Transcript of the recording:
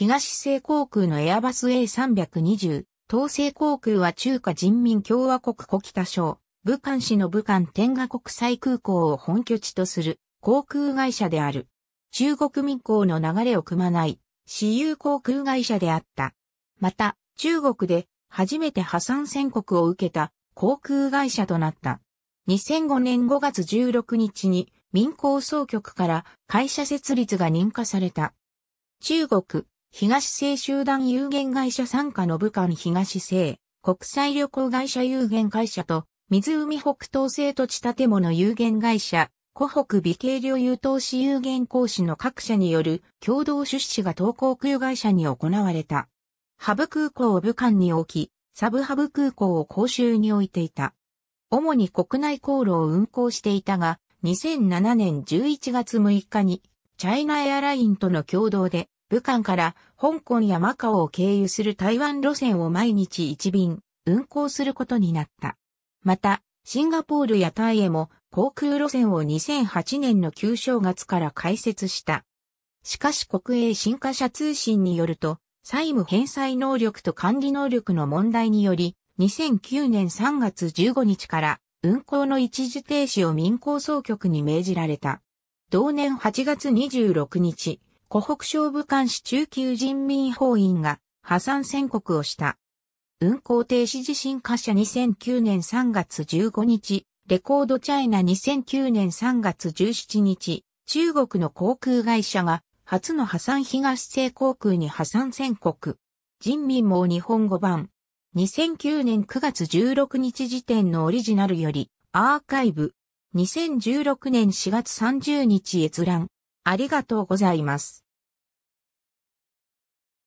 東西航空のエアバス A320、東西航空は中華人民共和国古北省、武漢市の武漢天下国際空港を本拠地とする航空会社である。中国民航の流れを組まない私有航空会社であった。また、中国で初めて破産宣告を受けた航空会社となった。2005年5月16日に民航総局から会社設立が認可された。中国、東西集団有限会社参加の武漢東西国際旅行会社有限会社と湖北東西土地建物有限会社湖北美景旅遊投資有限講師の各社による共同出資が東航空会社に行われた。ハブ空港を武漢に置き、サブハブ空港を公衆に置いていた。主に国内航路を運航していたが、2007年11月6日に、チャイナエアラインとの共同で、武漢から香港やマカオを経由する台湾路線を毎日1便運行することになった。また、シンガポールやタイへも航空路線を2008年の旧正月から開設した。しかし国営新華社通信によると、債務返済能力と管理能力の問題により、2009年3月15日から運行の一時停止を民放総局に命じられた。同年8月26日、湖北省武漢市中級人民法院が破産宣告をした。運行停止地震貨車2009年3月15日、レコードチャイナ2009年3月17日、中国の航空会社が初の破産東西航空に破産宣告。人民網日本語版。2009年9月16日時点のオリジナルより、アーカイブ。2016年4月30日閲覧。ありがとうございます。